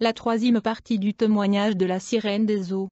La troisième partie du témoignage de la sirène des eaux.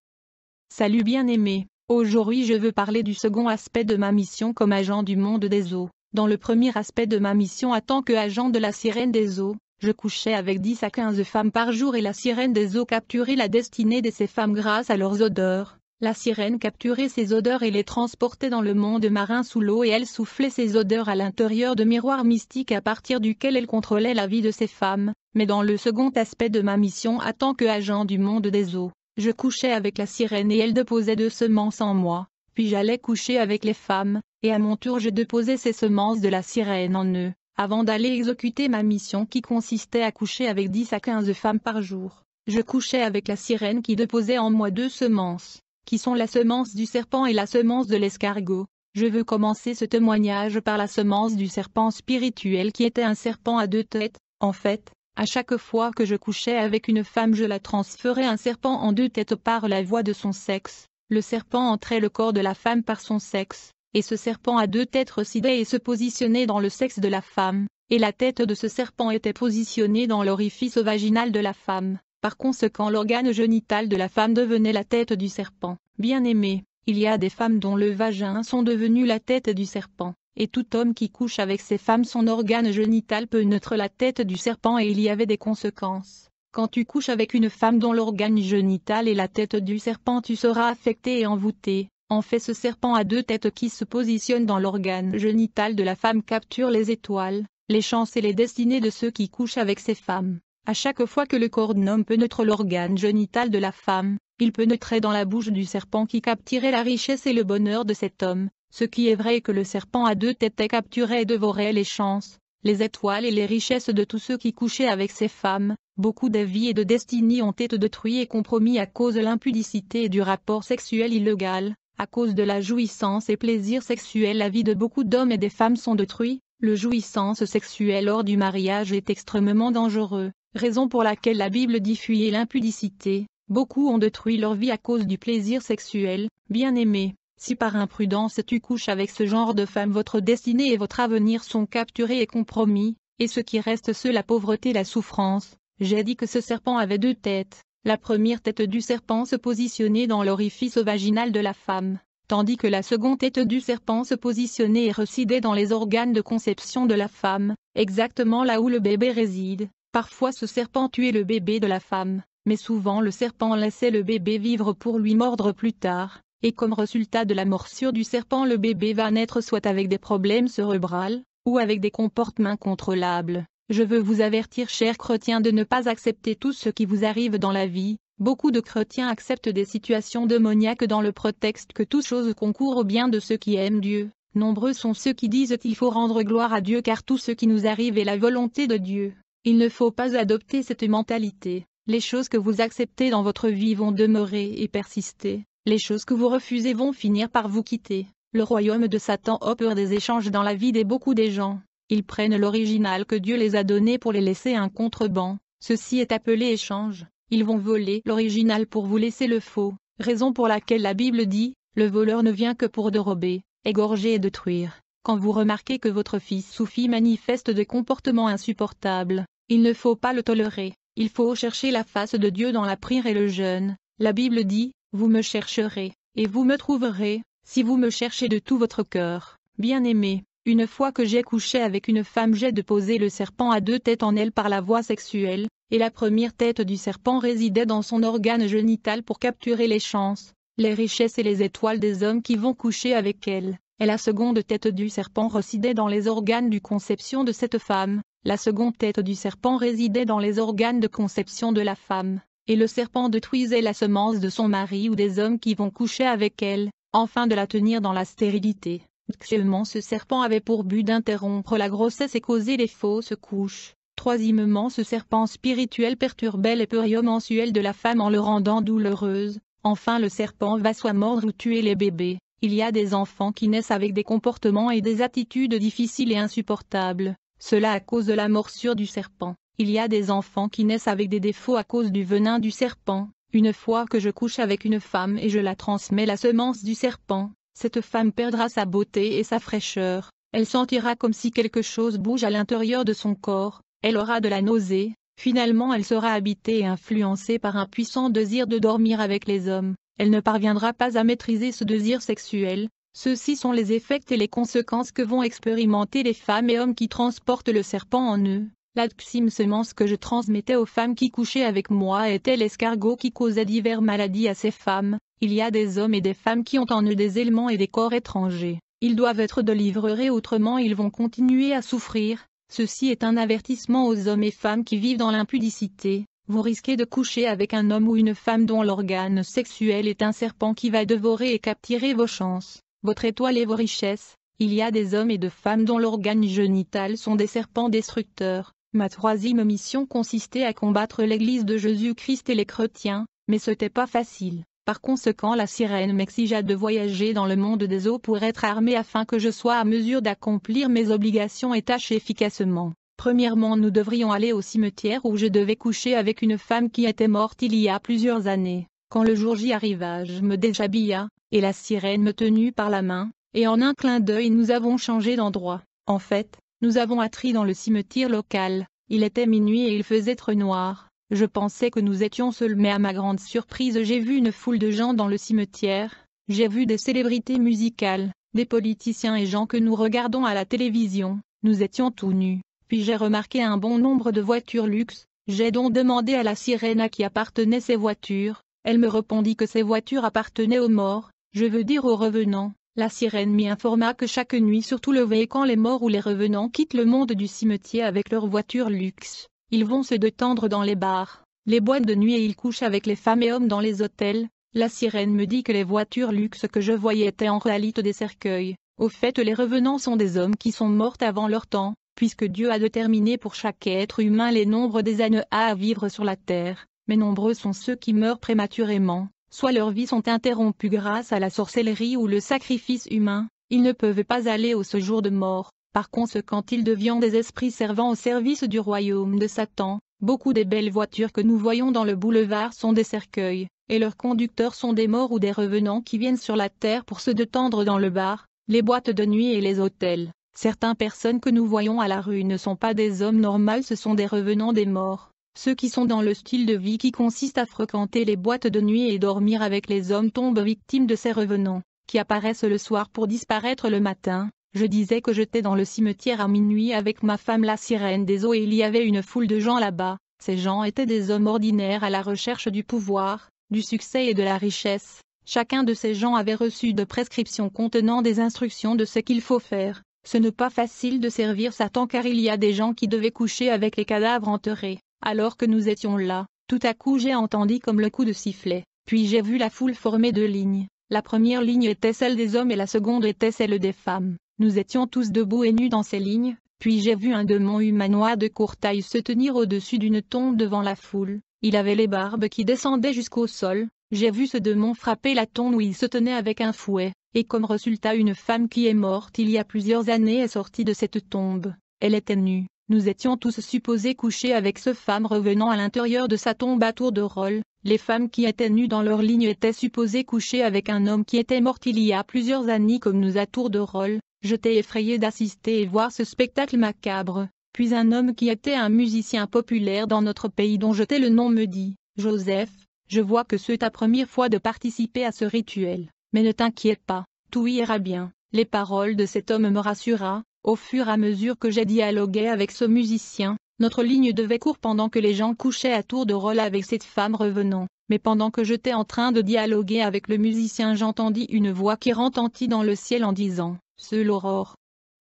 Salut bien-aimé, aujourd'hui je veux parler du second aspect de ma mission comme agent du monde des eaux. Dans le premier aspect de ma mission en tant qu'agent de la sirène des eaux, je couchais avec 10 à 15 femmes par jour et la sirène des eaux capturait la destinée de ces femmes grâce à leurs odeurs, la sirène capturait ses odeurs et les transportait dans le monde marin sous l'eau et elle soufflait ces odeurs à l'intérieur de miroirs mystiques à partir duquel elle contrôlait la vie de ses femmes, mais dans le second aspect de ma mission à tant qu'agent du monde des eaux, je couchais avec la sirène et elle déposait deux semences en moi, puis j'allais coucher avec les femmes, et à mon tour je déposais ces semences de la sirène en eux, avant d'aller exécuter ma mission qui consistait à coucher avec 10 à 15 femmes par jour. Je couchais avec la sirène qui déposait en moi deux semences qui sont la semence du serpent et la semence de l'escargot. Je veux commencer ce témoignage par la semence du serpent spirituel qui était un serpent à deux têtes. En fait, à chaque fois que je couchais avec une femme je la transférais un serpent en deux têtes par la voie de son sexe. Le serpent entrait le corps de la femme par son sexe, et ce serpent à deux têtes recidait et se positionnait dans le sexe de la femme, et la tête de ce serpent était positionnée dans l'orifice vaginal de la femme. Par conséquent l'organe génital de la femme devenait la tête du serpent. Bien aimé, il y a des femmes dont le vagin sont devenus la tête du serpent, et tout homme qui couche avec ces femmes son organe génital peut neutre la tête du serpent et il y avait des conséquences. Quand tu couches avec une femme dont l'organe génital est la tête du serpent tu seras affecté et envoûté. En fait ce serpent à deux têtes qui se positionnent dans l'organe génital de la femme capture les étoiles, les chances et les destinées de ceux qui couchent avec ces femmes. À chaque fois que le corps peut pénètre l'organe génital de la femme, il pénétrait dans la bouche du serpent qui captirait la richesse et le bonheur de cet homme. Ce qui est vrai que le serpent à deux têtes capturait et dévorait les chances, les étoiles et les richesses de tous ceux qui couchaient avec ces femmes. Beaucoup de vies et de destinies ont été détruits et compromis à cause de l'impudicité et du rapport sexuel illégal. À cause de la jouissance et plaisir sexuel la vie de beaucoup d'hommes et des femmes sont détruits. Le jouissance sexuelle hors du mariage est extrêmement dangereux raison pour laquelle la Bible dit fuyez l'impudicité, beaucoup ont détruit leur vie à cause du plaisir sexuel, bien aimé. Si par imprudence tu couches avec ce genre de femme votre destinée et votre avenir sont capturés et compromis, et ce qui reste c'est la pauvreté et la souffrance, j'ai dit que ce serpent avait deux têtes, la première tête du serpent se positionnait dans l'orifice vaginal de la femme, tandis que la seconde tête du serpent se positionnait et recidait dans les organes de conception de la femme, exactement là où le bébé réside, Parfois ce serpent tuait le bébé de la femme, mais souvent le serpent laissait le bébé vivre pour lui mordre plus tard, et comme résultat de la morsure du serpent le bébé va naître soit avec des problèmes cérébrales, ou avec des comportements incontrôlables. Je veux vous avertir chers chrétiens de ne pas accepter tout ce qui vous arrive dans la vie, beaucoup de chrétiens acceptent des situations démoniaques dans le prétexte que toute chose concourt au bien de ceux qui aiment Dieu. Nombreux sont ceux qui disent qu'il faut rendre gloire à Dieu car tout ce qui nous arrive est la volonté de Dieu. Il ne faut pas adopter cette mentalité. Les choses que vous acceptez dans votre vie vont demeurer et persister. Les choses que vous refusez vont finir par vous quitter. Le royaume de Satan opère des échanges dans la vie des beaucoup des gens. Ils prennent l'original que Dieu les a donné pour les laisser un contreband. Ceci est appelé échange. Ils vont voler l'original pour vous laisser le faux. Raison pour laquelle la Bible dit, le voleur ne vient que pour dérober, égorger et détruire. Quand vous remarquez que votre fils ou manifeste des comportements insupportables, il ne faut pas le tolérer, il faut chercher la face de Dieu dans la prière et le jeûne. La Bible dit, Vous me chercherez, et vous me trouverez, si vous me cherchez de tout votre cœur. Bien-aimé, une fois que j'ai couché avec une femme j'ai déposé le serpent à deux têtes en elle par la voie sexuelle, et la première tête du serpent résidait dans son organe génital pour capturer les chances, les richesses et les étoiles des hommes qui vont coucher avec elle, et la seconde tête du serpent résidait dans les organes du conception de cette femme, la seconde tête du serpent résidait dans les organes de conception de la femme, et le serpent détruisait la semence de son mari ou des hommes qui vont coucher avec elle, afin de la tenir dans la stérilité. Deuxièmement ce serpent avait pour but d'interrompre la grossesse et causer les fausses couches. Troisièmement ce serpent spirituel perturbait les périodes de la femme en le rendant douloureuse. Enfin le serpent va soit mordre ou tuer les bébés. Il y a des enfants qui naissent avec des comportements et des attitudes difficiles et insupportables. Cela à cause de la morsure du serpent. Il y a des enfants qui naissent avec des défauts à cause du venin du serpent. Une fois que je couche avec une femme et je la transmets la semence du serpent, cette femme perdra sa beauté et sa fraîcheur. Elle sentira comme si quelque chose bouge à l'intérieur de son corps, elle aura de la nausée, finalement elle sera habitée et influencée par un puissant désir de dormir avec les hommes, elle ne parviendra pas à maîtriser ce désir sexuel, ceux-ci sont les effets et les conséquences que vont expérimenter les femmes et hommes qui transportent le serpent en eux. Laxime semence que je transmettais aux femmes qui couchaient avec moi était l'escargot qui causait divers maladies à ces femmes. Il y a des hommes et des femmes qui ont en eux des éléments et des corps étrangers. Ils doivent être délivrés autrement ils vont continuer à souffrir. Ceci est un avertissement aux hommes et femmes qui vivent dans l'impudicité. Vous risquez de coucher avec un homme ou une femme dont l'organe sexuel est un serpent qui va dévorer et capturer vos chances votre étoile et vos richesses, il y a des hommes et de femmes dont l'organe génital sont des serpents destructeurs. Ma troisième mission consistait à combattre l'Église de Jésus-Christ et les chrétiens, mais ce n'était pas facile. Par conséquent la sirène m'exigea de voyager dans le monde des eaux pour être armée afin que je sois à mesure d'accomplir mes obligations et tâches efficacement. Premièrement nous devrions aller au cimetière où je devais coucher avec une femme qui était morte il y a plusieurs années. Quand le jour J arriva je me déshabilla, et la sirène me tenue par la main, et en un clin d'œil nous avons changé d'endroit. En fait, nous avons attri dans le cimetière local, il était minuit et il faisait très noir. Je pensais que nous étions seuls mais à ma grande surprise j'ai vu une foule de gens dans le cimetière, j'ai vu des célébrités musicales, des politiciens et gens que nous regardons à la télévision, nous étions tout nus, puis j'ai remarqué un bon nombre de voitures luxe, j'ai donc demandé à la sirène à qui appartenaient ces voitures, elle me répondit que ces voitures appartenaient aux morts, je veux dire aux revenants, la sirène m'y informa que chaque nuit surtout le le quand les morts ou les revenants quittent le monde du cimetière avec leurs voitures luxe, ils vont se détendre dans les bars, les boîtes de nuit et ils couchent avec les femmes et hommes dans les hôtels, la sirène me dit que les voitures luxe que je voyais étaient en réalité des cercueils, au fait les revenants sont des hommes qui sont morts avant leur temps, puisque Dieu a déterminé pour chaque être humain les nombres des années à vivre sur la terre, mais nombreux sont ceux qui meurent prématurément, soit leurs vies sont interrompues grâce à la sorcellerie ou le sacrifice humain, ils ne peuvent pas aller au séjour de mort, par conséquent ils deviennent des esprits servant au service du royaume de Satan, beaucoup des belles voitures que nous voyons dans le boulevard sont des cercueils, et leurs conducteurs sont des morts ou des revenants qui viennent sur la terre pour se détendre dans le bar, les boîtes de nuit et les hôtels. Certaines personnes que nous voyons à la rue ne sont pas des hommes normaux, ce sont des revenants des morts. Ceux qui sont dans le style de vie qui consiste à fréquenter les boîtes de nuit et dormir avec les hommes tombent victimes de ces revenants, qui apparaissent le soir pour disparaître le matin. Je disais que j'étais dans le cimetière à minuit avec ma femme la sirène des eaux et il y avait une foule de gens là-bas. Ces gens étaient des hommes ordinaires à la recherche du pouvoir, du succès et de la richesse. Chacun de ces gens avait reçu de prescriptions contenant des instructions de ce qu'il faut faire. Ce n'est pas facile de servir Satan car il y a des gens qui devaient coucher avec les cadavres enterrés, alors que nous étions là, tout à coup j'ai entendu comme le coup de sifflet, puis j'ai vu la foule former deux lignes. La première ligne était celle des hommes et la seconde était celle des femmes. Nous étions tous debout et nus dans ces lignes, puis j'ai vu un démon humanois de court taille se tenir au-dessus d'une tombe devant la foule. Il avait les barbes qui descendaient jusqu'au sol. J'ai vu ce démon frapper la tombe où il se tenait avec un fouet, et comme résultat une femme qui est morte il y a plusieurs années est sortie de cette tombe. Elle était nue. Nous étions tous supposés coucher avec ce femme revenant à l'intérieur de sa tombe à tour de rôle. Les femmes qui étaient nues dans leur ligne étaient supposées coucher avec un homme qui était mort il y a plusieurs années comme nous à tour de rôle. Je t'ai effrayé d'assister et voir ce spectacle macabre. Puis un homme qui était un musicien populaire dans notre pays dont j'étais le nom me dit, Joseph, je vois que c'est ta première fois de participer à ce rituel, mais ne t'inquiète pas, tout ira bien. Les paroles de cet homme me rassura, au fur et à mesure que j'ai dialogué avec ce musicien, notre ligne devait court pendant que les gens couchaient à tour de rôle avec cette femme revenant, mais pendant que j'étais en train de dialoguer avec le musicien j'entendis une voix qui retentit dans le ciel en disant « Seul l'aurore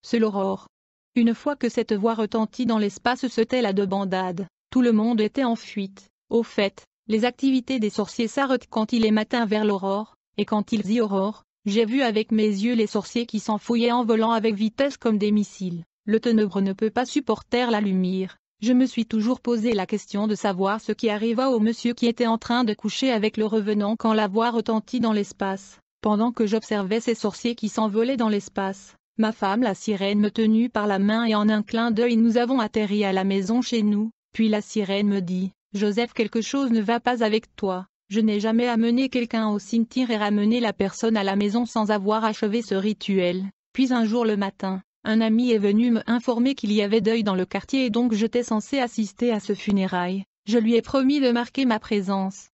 Seul l'aurore !» Une fois que cette voix retentit dans l'espace ce la de bandades. tout le monde était en fuite, au fait, les activités des sorciers s'arrêtent quand il est matin vers l'aurore, et quand ils y aurore, j'ai vu avec mes yeux les sorciers qui s'enfouillaient en volant avec vitesse comme des missiles. Le ténèbre ne peut pas supporter la lumière. Je me suis toujours posé la question de savoir ce qui arriva au monsieur qui était en train de coucher avec le revenant quand la voix retentit dans l'espace. Pendant que j'observais ces sorciers qui s'envolaient dans l'espace, ma femme la sirène me tenue par la main et en un clin d'œil nous avons atterri à la maison chez nous, puis la sirène me dit, Joseph quelque chose ne va pas avec toi. Je n'ai jamais amené quelqu'un au cimetière et ramené la personne à la maison sans avoir achevé ce rituel. Puis un jour le matin, un ami est venu me informer qu'il y avait deuil dans le quartier et donc j'étais censé assister à ce funérail. Je lui ai promis de marquer ma présence.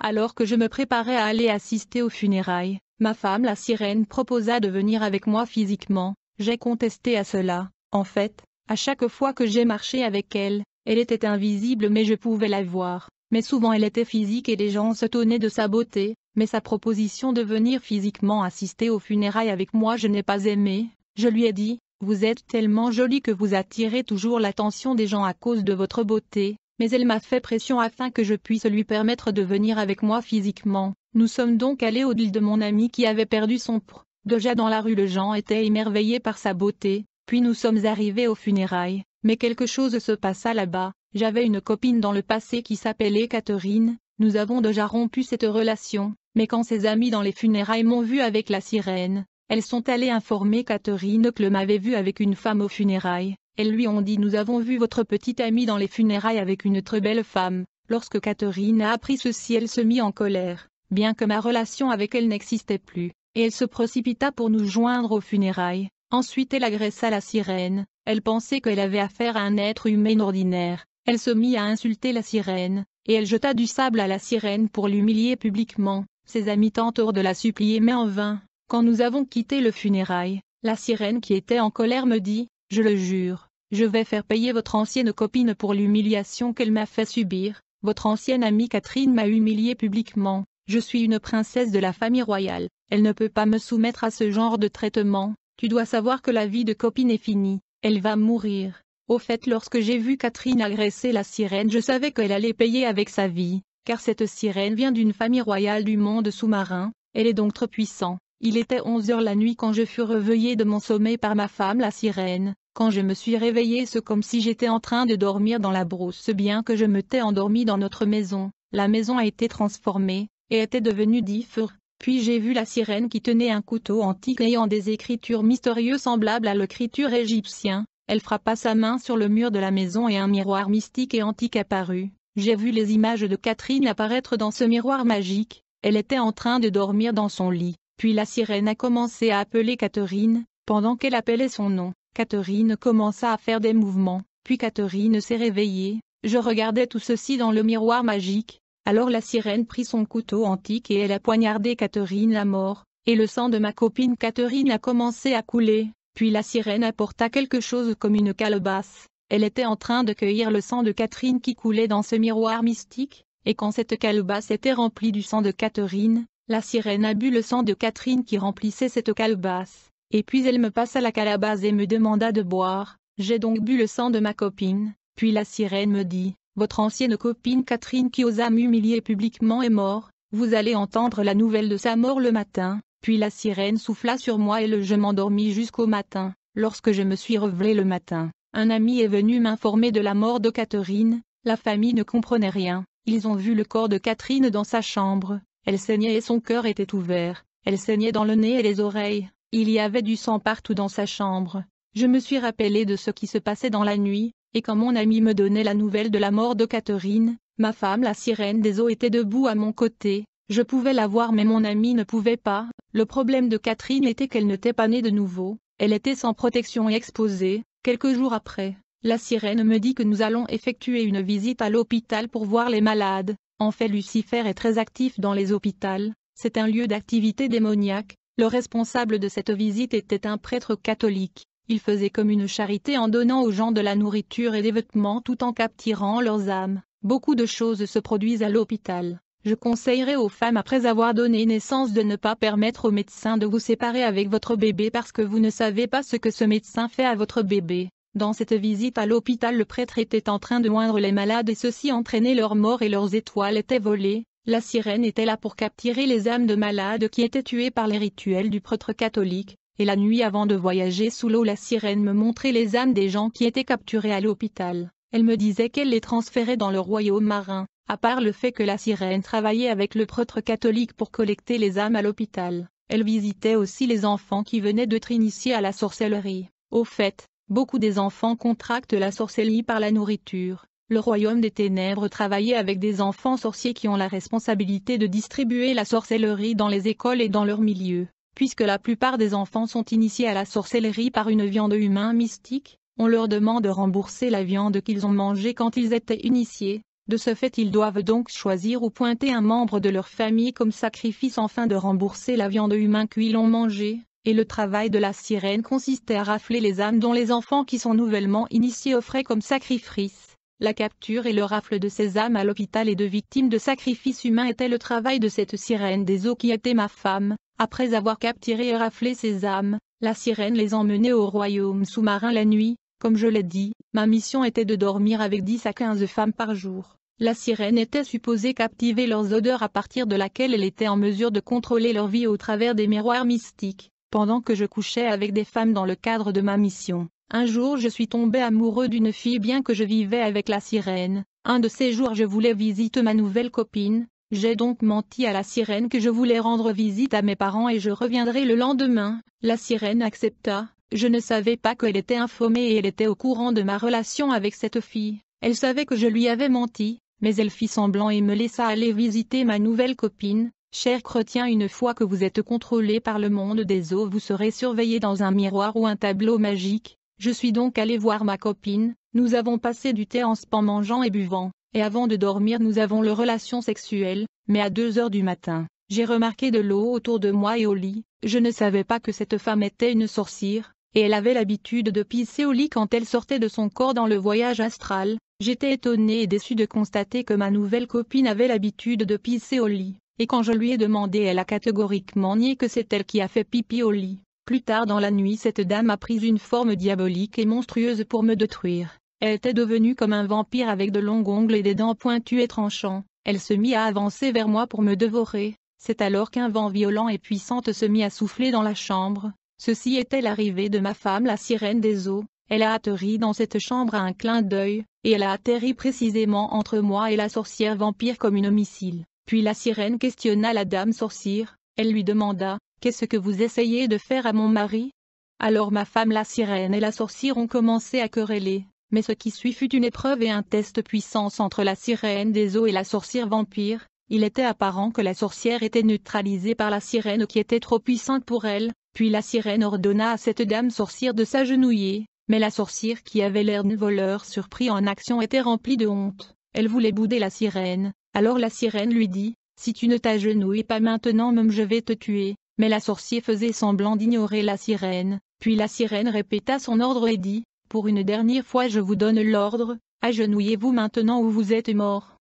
Alors que je me préparais à aller assister au funérailles, ma femme la sirène proposa de venir avec moi physiquement. J'ai contesté à cela. En fait, à chaque fois que j'ai marché avec elle, elle était invisible mais je pouvais la voir mais souvent elle était physique et les gens se s'étonnaient de sa beauté, mais sa proposition de venir physiquement assister aux funérailles avec moi je n'ai pas aimé, je lui ai dit, vous êtes tellement jolie que vous attirez toujours l'attention des gens à cause de votre beauté, mais elle m'a fait pression afin que je puisse lui permettre de venir avec moi physiquement. Nous sommes donc allés au deal de mon ami qui avait perdu son pr. Déjà dans la rue le gens était émerveillé par sa beauté, puis nous sommes arrivés aux funérailles, mais quelque chose se passa là-bas, j'avais une copine dans le passé qui s'appelait Catherine, nous avons déjà rompu cette relation, mais quand ses amis dans les funérailles m'ont vu avec la sirène, elles sont allées informer Catherine que le m'avait vu avec une femme aux funérailles, elles lui ont dit nous avons vu votre petite amie dans les funérailles avec une très belle femme, lorsque Catherine a appris ceci elle se mit en colère, bien que ma relation avec elle n'existait plus, et elle se précipita pour nous joindre aux funérailles, ensuite elle agressa la sirène, elle pensait qu'elle avait affaire à un être humain ordinaire, elle se mit à insulter la sirène, et elle jeta du sable à la sirène pour l'humilier publiquement. Ses amis tentèrent de la supplier mais en vain. Quand nous avons quitté le funérail, la sirène qui était en colère me dit, je le jure, je vais faire payer votre ancienne copine pour l'humiliation qu'elle m'a fait subir, votre ancienne amie Catherine m'a humiliée publiquement, je suis une princesse de la famille royale, elle ne peut pas me soumettre à ce genre de traitement, tu dois savoir que la vie de copine est finie, elle va mourir. Au fait lorsque j'ai vu Catherine agresser la sirène je savais qu'elle allait payer avec sa vie, car cette sirène vient d'une famille royale du monde sous-marin, elle est donc trop puissante. Il était 11 heures la nuit quand je fus réveillé de mon sommeil par ma femme la sirène. Quand je me suis réveillé c'est comme si j'étais en train de dormir dans la brousse bien que je me t'ai endormi dans notre maison. La maison a été transformée, et était devenue diffre. Puis j'ai vu la sirène qui tenait un couteau antique ayant des écritures mystérieuses semblables à l'écriture égyptienne. Elle frappa sa main sur le mur de la maison et un miroir mystique et antique apparut. J'ai vu les images de Catherine apparaître dans ce miroir magique. Elle était en train de dormir dans son lit. Puis la sirène a commencé à appeler Catherine. Pendant qu'elle appelait son nom, Catherine commença à faire des mouvements. Puis Catherine s'est réveillée. Je regardais tout ceci dans le miroir magique. Alors la sirène prit son couteau antique et elle a poignardé Catherine la mort, et le sang de ma copine Catherine a commencé à couler. Puis la sirène apporta quelque chose comme une calebasse. Elle était en train de cueillir le sang de Catherine qui coulait dans ce miroir mystique, et quand cette calebasse était remplie du sang de Catherine, la sirène a bu le sang de Catherine qui remplissait cette calebasse. Et puis elle me passa la calabasse et me demanda de boire. J'ai donc bu le sang de ma copine. Puis la sirène me dit, votre ancienne copine Catherine qui osa m'humilier publiquement est morte. Vous allez entendre la nouvelle de sa mort le matin. Puis la sirène souffla sur moi et le je m'endormis jusqu'au matin. Lorsque je me suis revelé le matin, un ami est venu m'informer de la mort de Catherine, la famille ne comprenait rien, ils ont vu le corps de Catherine dans sa chambre, elle saignait et son cœur était ouvert, elle saignait dans le nez et les oreilles, il y avait du sang partout dans sa chambre. Je me suis rappelé de ce qui se passait dans la nuit, et quand mon ami me donnait la nouvelle de la mort de Catherine, ma femme la sirène des eaux était debout à mon côté, je pouvais la voir mais mon amie ne pouvait pas, le problème de Catherine était qu'elle n'était pas née de nouveau, elle était sans protection et exposée, quelques jours après. La sirène me dit que nous allons effectuer une visite à l'hôpital pour voir les malades. En fait Lucifer est très actif dans les hôpitaux, c'est un lieu d'activité démoniaque, le responsable de cette visite était un prêtre catholique. Il faisait comme une charité en donnant aux gens de la nourriture et des vêtements tout en capturant leurs âmes. Beaucoup de choses se produisent à l'hôpital. Je conseillerais aux femmes après avoir donné naissance de ne pas permettre au médecin de vous séparer avec votre bébé parce que vous ne savez pas ce que ce médecin fait à votre bébé. Dans cette visite à l'hôpital le prêtre était en train de moindre les malades et ceux-ci entraînaient leur mort et leurs étoiles étaient volées. La sirène était là pour capturer les âmes de malades qui étaient tuées par les rituels du prêtre catholique, et la nuit avant de voyager sous l'eau la sirène me montrait les âmes des gens qui étaient capturés à l'hôpital. Elle me disait qu'elle les transférait dans le royaume marin. À part le fait que la sirène travaillait avec le prêtre catholique pour collecter les âmes à l'hôpital, elle visitait aussi les enfants qui venaient d'être initiés à la sorcellerie. Au fait, beaucoup des enfants contractent la sorcellerie par la nourriture. Le royaume des ténèbres travaillait avec des enfants sorciers qui ont la responsabilité de distribuer la sorcellerie dans les écoles et dans leur milieu. Puisque la plupart des enfants sont initiés à la sorcellerie par une viande humain mystique, on leur demande de rembourser la viande qu'ils ont mangée quand ils étaient initiés, de ce fait ils doivent donc choisir ou pointer un membre de leur famille comme sacrifice afin de rembourser la viande humain qu'ils ont mangée, et le travail de la sirène consistait à rafler les âmes dont les enfants qui sont nouvellement initiés offraient comme sacrifice. La capture et le rafle de ces âmes à l'hôpital et de victimes de sacrifices humains était le travail de cette sirène des eaux qui était ma femme. Après avoir capturé et raflé ces âmes, la sirène les emmenait au royaume sous-marin la nuit, comme je l'ai dit, ma mission était de dormir avec 10 à 15 femmes par jour. La sirène était supposée captiver leurs odeurs à partir de laquelle elle était en mesure de contrôler leur vie au travers des miroirs mystiques. Pendant que je couchais avec des femmes dans le cadre de ma mission, un jour je suis tombé amoureux d'une fille bien que je vivais avec la sirène. Un de ces jours je voulais visiter ma nouvelle copine. J'ai donc menti à la sirène que je voulais rendre visite à mes parents et je reviendrai le lendemain. La sirène accepta, je ne savais pas qu'elle était informée et elle était au courant de ma relation avec cette fille. Elle savait que je lui avais menti, mais elle fit semblant et me laissa aller visiter ma nouvelle copine. Cher chrétien, une fois que vous êtes contrôlé par le monde des eaux, vous serez surveillé dans un miroir ou un tableau magique. Je suis donc allé voir ma copine, nous avons passé du thé en se mangeant et buvant, et avant de dormir nous avons le relation sexuelle, mais à 2 heures du matin, j'ai remarqué de l'eau autour de moi et au lit, je ne savais pas que cette femme était une sorcière, et elle avait l'habitude de pisser au lit quand elle sortait de son corps dans le voyage astral, j'étais étonné et déçu de constater que ma nouvelle copine avait l'habitude de pisser au lit, et quand je lui ai demandé elle a catégoriquement nié que c'est elle qui a fait pipi au lit. Plus tard dans la nuit cette dame a pris une forme diabolique et monstrueuse pour me détruire. Elle était devenue comme un vampire avec de longs ongles et des dents pointues et tranchants. Elle se mit à avancer vers moi pour me dévorer. C'est alors qu'un vent violent et puissant se mit à souffler dans la chambre, Ceci était l'arrivée de ma femme la sirène des eaux, elle a atterri dans cette chambre à un clin d'œil, et elle a atterri précisément entre moi et la sorcière vampire comme une homicile. Puis la sirène questionna la dame sorcière, elle lui demanda, « Qu'est-ce que vous essayez de faire à mon mari ?» Alors ma femme la sirène et la sorcière ont commencé à quereller, mais ce qui suit fut une épreuve et un test puissance entre la sirène des eaux et la sorcière vampire, il était apparent que la sorcière était neutralisée par la sirène qui était trop puissante pour elle, puis la sirène ordonna à cette dame sorcière de s'agenouiller, mais la sorcière qui avait l'air de voleur surpris en action était remplie de honte. Elle voulait bouder la sirène, alors la sirène lui dit, si tu ne t'agenouilles pas maintenant même je vais te tuer, mais la sorcière faisait semblant d'ignorer la sirène, puis la sirène répéta son ordre et dit, pour une dernière fois je vous donne l'ordre, agenouillez-vous maintenant ou vous êtes mort.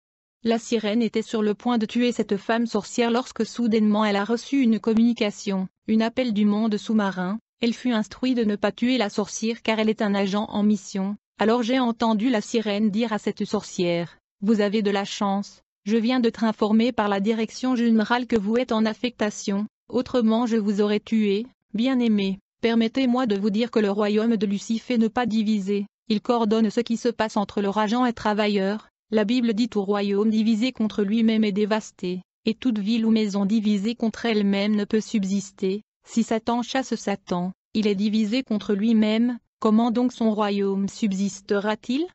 La sirène était sur le point de tuer cette femme sorcière lorsque soudainement elle a reçu une communication, une appel du monde sous-marin, elle fut instruite de ne pas tuer la sorcière car elle est un agent en mission, alors j'ai entendu la sirène dire à cette sorcière, vous avez de la chance, je viens d'être informé par la direction générale que vous êtes en affectation, autrement je vous aurais tué, bien aimé, permettez-moi de vous dire que le royaume de Lucifer n'est pas divisé, il coordonne ce qui se passe entre leur agent et travailleurs, la Bible dit tout royaume divisé contre lui-même est dévasté, et toute ville ou maison divisée contre elle-même ne peut subsister, si Satan chasse Satan, il est divisé contre lui-même, comment donc son royaume subsistera-t-il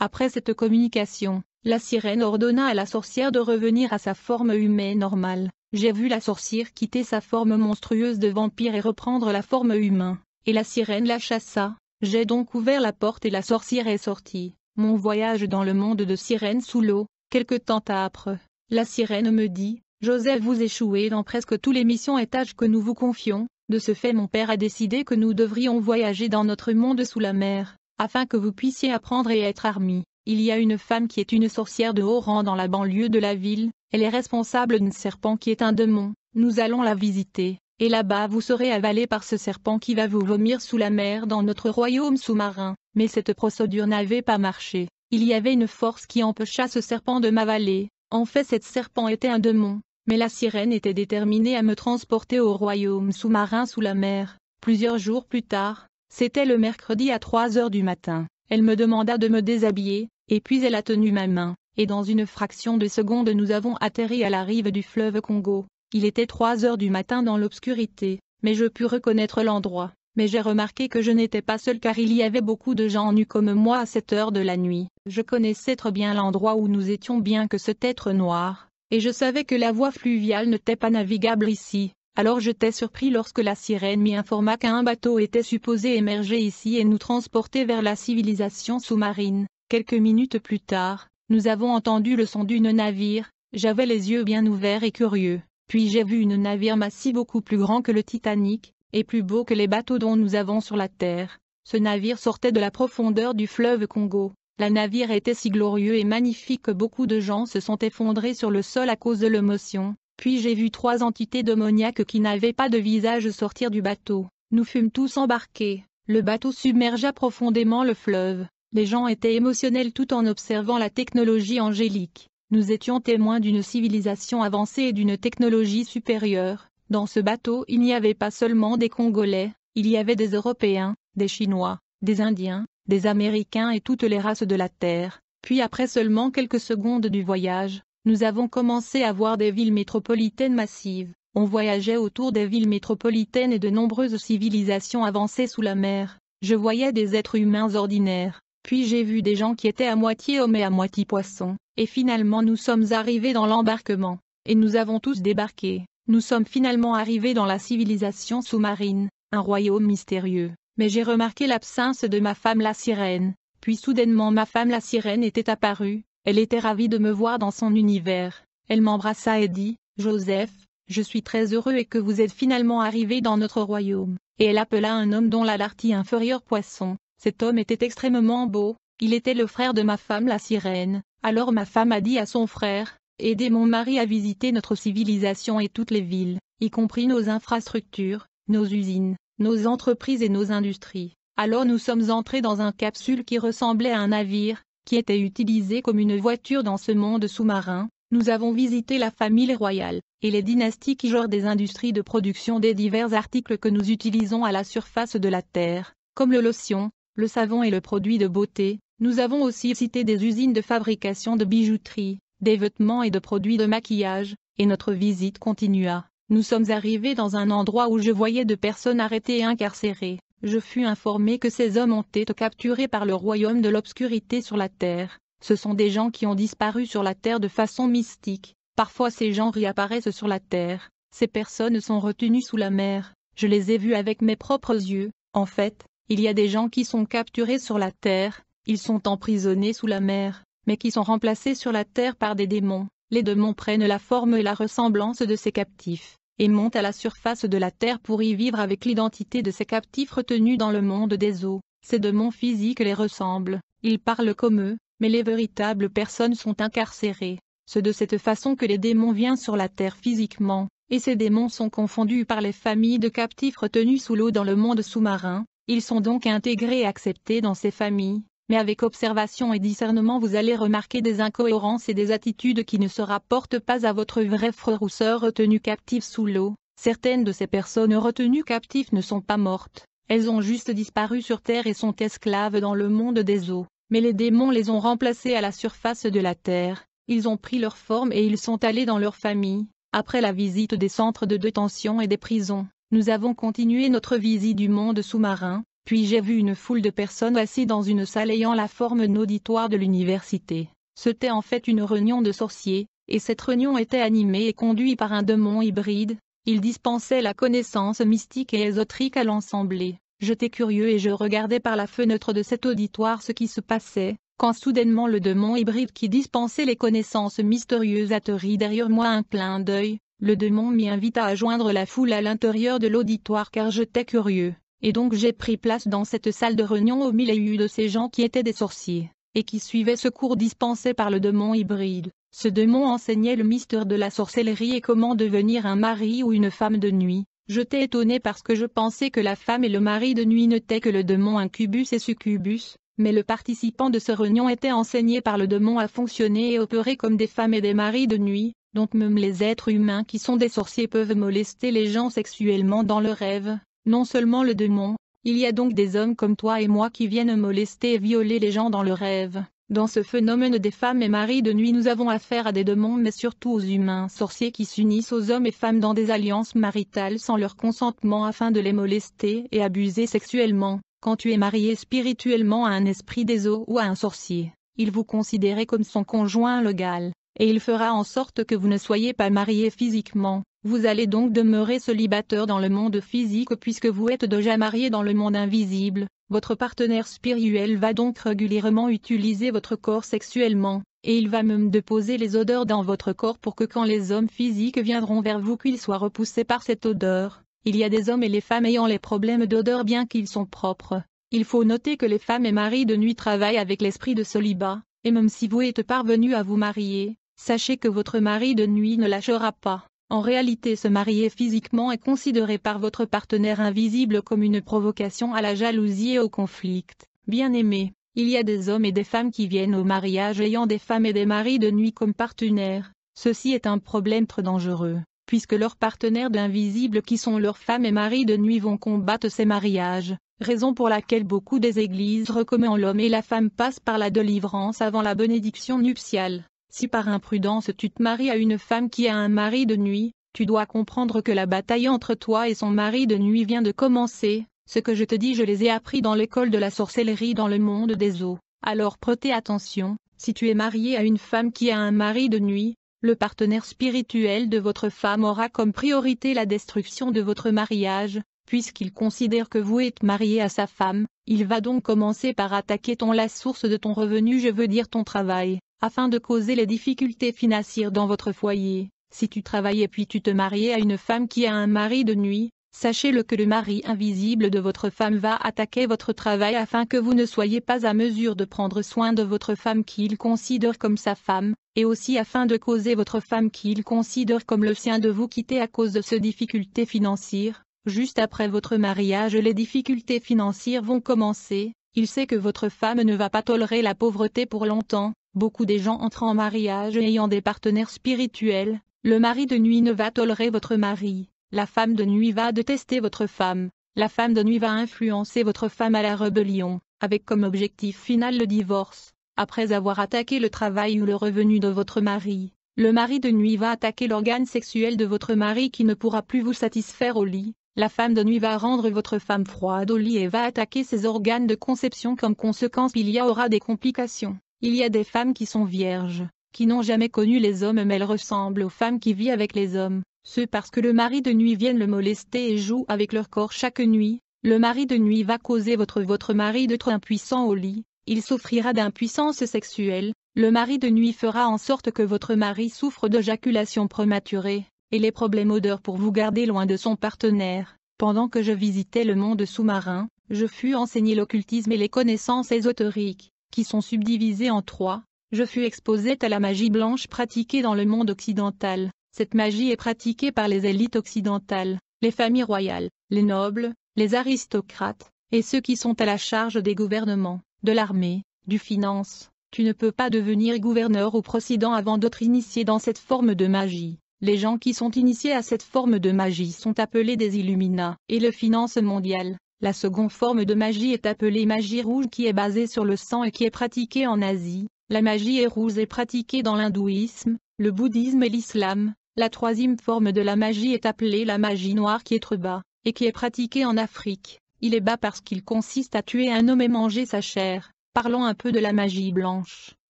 Après cette communication, la sirène ordonna à la sorcière de revenir à sa forme humaine normale. J'ai vu la sorcière quitter sa forme monstrueuse de vampire et reprendre la forme humaine, et la sirène la chassa. J'ai donc ouvert la porte et la sorcière est sortie. Mon voyage dans le monde de sirène sous l'eau, quelque temps après, la sirène me dit, Joseph vous échouez dans presque tous les missions et tâches que nous vous confions, de ce fait mon père a décidé que nous devrions voyager dans notre monde sous la mer, afin que vous puissiez apprendre et être armés. Il y a une femme qui est une sorcière de haut rang dans la banlieue de la ville, elle est responsable d'un serpent qui est un démon, nous allons la visiter, et là-bas vous serez avalé par ce serpent qui va vous vomir sous la mer dans notre royaume sous-marin. Mais cette procédure n'avait pas marché. Il y avait une force qui empêcha ce serpent de m'avaler. En fait cette serpent était un démon, mais la sirène était déterminée à me transporter au royaume sous-marin sous la mer. Plusieurs jours plus tard, c'était le mercredi à 3 heures du matin, elle me demanda de me déshabiller, et puis elle a tenu ma main, et dans une fraction de seconde nous avons atterri à la rive du fleuve Congo. Il était 3 heures du matin dans l'obscurité, mais je pus reconnaître l'endroit, mais j'ai remarqué que je n'étais pas seul car il y avait beaucoup de gens nus comme moi à cette heure de la nuit. Je connaissais très bien l'endroit où nous étions bien que cet être noir, et je savais que la voie fluviale n'était pas navigable ici. Alors j'étais surpris lorsque la sirène m'y informa qu'un bateau était supposé émerger ici et nous transporter vers la civilisation sous-marine. Quelques minutes plus tard, nous avons entendu le son d'une navire, j'avais les yeux bien ouverts et curieux. Puis j'ai vu une navire massif beaucoup plus grand que le Titanic, et plus beau que les bateaux dont nous avons sur la terre. Ce navire sortait de la profondeur du fleuve Congo. La navire était si glorieux et magnifique que beaucoup de gens se sont effondrés sur le sol à cause de l'émotion. Puis j'ai vu trois entités démoniaques qui n'avaient pas de visage sortir du bateau. Nous fûmes tous embarqués. Le bateau submergea profondément le fleuve. Les gens étaient émotionnels tout en observant la technologie angélique. Nous étions témoins d'une civilisation avancée et d'une technologie supérieure. Dans ce bateau il n'y avait pas seulement des Congolais, il y avait des Européens, des Chinois, des Indiens, des Américains et toutes les races de la Terre. Puis après seulement quelques secondes du voyage, nous avons commencé à voir des villes métropolitaines massives. On voyageait autour des villes métropolitaines et de nombreuses civilisations avancées sous la mer. Je voyais des êtres humains ordinaires, puis j'ai vu des gens qui étaient à moitié hommes et à moitié poissons, et finalement nous sommes arrivés dans l'embarquement, et nous avons tous débarqué. Nous sommes finalement arrivés dans la civilisation sous-marine, un royaume mystérieux, mais j'ai remarqué l'absence de ma femme la sirène, puis soudainement ma femme la sirène était apparue, elle était ravie de me voir dans son univers, elle m'embrassa et dit, Joseph, je suis très heureux et que vous êtes finalement arrivé dans notre royaume, et elle appela un homme dont la lartie inférieure poisson, cet homme était extrêmement beau, il était le frère de ma femme la sirène. Alors ma femme a dit à son frère, Aidez mon mari à visiter notre civilisation et toutes les villes, y compris nos infrastructures, nos usines, nos entreprises et nos industries. Alors nous sommes entrés dans un capsule qui ressemblait à un navire, qui était utilisé comme une voiture dans ce monde sous-marin. Nous avons visité la famille royale, et les dynasties qui gèrent des industries de production des divers articles que nous utilisons à la surface de la Terre, comme le lotion, le savon et le produit de beauté, nous avons aussi cité des usines de fabrication de bijouterie, des vêtements et de produits de maquillage, et notre visite continua. Nous sommes arrivés dans un endroit où je voyais de personnes arrêtées et incarcérées. Je fus informé que ces hommes ont été capturés par le royaume de l'obscurité sur la terre. Ce sont des gens qui ont disparu sur la terre de façon mystique. Parfois ces gens réapparaissent sur la terre. Ces personnes sont retenues sous la mer. Je les ai vues avec mes propres yeux. En fait, il y a des gens qui sont capturés sur la terre, ils sont emprisonnés sous la mer, mais qui sont remplacés sur la terre par des démons. Les démons prennent la forme et la ressemblance de ces captifs, et montent à la surface de la terre pour y vivre avec l'identité de ces captifs retenus dans le monde des eaux. Ces démons physiques les ressemblent, ils parlent comme eux, mais les véritables personnes sont incarcérées. C'est de cette façon que les démons viennent sur la terre physiquement, et ces démons sont confondus par les familles de captifs retenus sous l'eau dans le monde sous-marin, ils sont donc intégrés et acceptés dans ces familles, mais avec observation et discernement vous allez remarquer des incohérences et des attitudes qui ne se rapportent pas à votre vrai frère ou sœur retenu captif sous l'eau. Certaines de ces personnes retenues captives ne sont pas mortes, elles ont juste disparu sur Terre et sont esclaves dans le monde des eaux, mais les démons les ont remplacées à la surface de la Terre, ils ont pris leur forme et ils sont allés dans leur famille, après la visite des centres de détention et des prisons. Nous avons continué notre visite du monde sous-marin, puis j'ai vu une foule de personnes assises dans une salle ayant la forme d'auditoire de l'université. C'était en fait une réunion de sorciers, et cette réunion était animée et conduite par un démon hybride, il dispensait la connaissance mystique et ésotérique à l'ensemble. J'étais curieux et je regardais par la fenêtre de cet auditoire ce qui se passait, quand soudainement le démon hybride qui dispensait les connaissances mystérieuses atterrit derrière moi un clin d'œil, le démon m'y invita à joindre la foule à l'intérieur de l'auditoire car j'étais curieux, et donc j'ai pris place dans cette salle de réunion au milieu de ces gens qui étaient des sorciers, et qui suivaient ce cours dispensé par le démon hybride. Ce démon enseignait le mystère de la sorcellerie et comment devenir un mari ou une femme de nuit. J'étais étonné parce que je pensais que la femme et le mari de nuit n'étaient que le démon incubus et succubus, mais le participant de ce réunion était enseigné par le démon à fonctionner et opérer comme des femmes et des maris de nuit, donc même les êtres humains qui sont des sorciers peuvent molester les gens sexuellement dans le rêve, non seulement le démon, il y a donc des hommes comme toi et moi qui viennent molester et violer les gens dans le rêve. Dans ce phénomène des femmes et maris de nuit nous avons affaire à des démons mais surtout aux humains sorciers qui s'unissent aux hommes et femmes dans des alliances maritales sans leur consentement afin de les molester et abuser sexuellement. Quand tu es marié spirituellement à un esprit des eaux ou à un sorcier, il vous considérait comme son conjoint légal et il fera en sorte que vous ne soyez pas marié physiquement. Vous allez donc demeurer célibataire dans le monde physique puisque vous êtes déjà marié dans le monde invisible. Votre partenaire spirituel va donc régulièrement utiliser votre corps sexuellement, et il va même déposer les odeurs dans votre corps pour que quand les hommes physiques viendront vers vous qu'ils soient repoussés par cette odeur. Il y a des hommes et les femmes ayant les problèmes d'odeur bien qu'ils sont propres. Il faut noter que les femmes et maris de nuit travaillent avec l'esprit de célibat, et même si vous êtes parvenu à vous marier, Sachez que votre mari de nuit ne lâchera pas. En réalité se marier physiquement est considéré par votre partenaire invisible comme une provocation à la jalousie et au conflit. Bien aimé, il y a des hommes et des femmes qui viennent au mariage ayant des femmes et des maris de nuit comme partenaires. Ceci est un problème très dangereux, puisque leurs partenaires d'invisible qui sont leurs femmes et maris de nuit vont combattre ces mariages, raison pour laquelle beaucoup des églises recommandent l'homme et la femme passent par la délivrance avant la bénédiction nuptiale. Si par imprudence tu te maries à une femme qui a un mari de nuit, tu dois comprendre que la bataille entre toi et son mari de nuit vient de commencer, ce que je te dis je les ai appris dans l'école de la sorcellerie dans le monde des eaux, alors prêtez attention, si tu es marié à une femme qui a un mari de nuit, le partenaire spirituel de votre femme aura comme priorité la destruction de votre mariage, puisqu'il considère que vous êtes marié à sa femme, il va donc commencer par attaquer ton la source de ton revenu je veux dire ton travail, afin de causer les difficultés financières dans votre foyer. Si tu travailles et puis tu te maries à une femme qui a un mari de nuit, sachez-le que le mari invisible de votre femme va attaquer votre travail afin que vous ne soyez pas à mesure de prendre soin de votre femme qu'il considère comme sa femme, et aussi afin de causer votre femme qu'il considère comme le sien de vous quitter à cause de ces difficultés financières. Juste après votre mariage les difficultés financières vont commencer, il sait que votre femme ne va pas tolérer la pauvreté pour longtemps, Beaucoup des gens entrent en mariage ayant des partenaires spirituels, le mari de nuit ne va tolérer votre mari, la femme de nuit va détester votre femme, la femme de nuit va influencer votre femme à la rébellion, avec comme objectif final le divorce. Après avoir attaqué le travail ou le revenu de votre mari, le mari de nuit va attaquer l'organe sexuel de votre mari qui ne pourra plus vous satisfaire au lit, la femme de nuit va rendre votre femme froide au lit et va attaquer ses organes de conception comme conséquence il y aura des complications. Il y a des femmes qui sont vierges, qui n'ont jamais connu les hommes mais elles ressemblent aux femmes qui vivent avec les hommes, ce parce que le mari de nuit vient le molester et joue avec leur corps chaque nuit, le mari de nuit va causer votre votre mari d'être impuissant au lit, il souffrira d'impuissance sexuelle, le mari de nuit fera en sorte que votre mari souffre d'éjaculation prématurée, et les problèmes odeurs pour vous garder loin de son partenaire. Pendant que je visitais le monde sous-marin, je fus enseigné l'occultisme et les connaissances ésotériques qui sont subdivisés en trois, je fus exposé à la magie blanche pratiquée dans le monde occidental. Cette magie est pratiquée par les élites occidentales, les familles royales, les nobles, les aristocrates, et ceux qui sont à la charge des gouvernements, de l'armée, du finance. Tu ne peux pas devenir gouverneur ou président avant d'être initié dans cette forme de magie. Les gens qui sont initiés à cette forme de magie sont appelés des Illuminats, Et le finance mondial, la seconde forme de magie est appelée magie rouge qui est basée sur le sang et qui est pratiquée en Asie. La magie est rouge est pratiquée dans l'hindouisme, le bouddhisme et l'islam. La troisième forme de la magie est appelée la magie noire qui est trop bas, et qui est pratiquée en Afrique. Il est bas parce qu'il consiste à tuer un homme et manger sa chair. Parlons un peu de la magie blanche,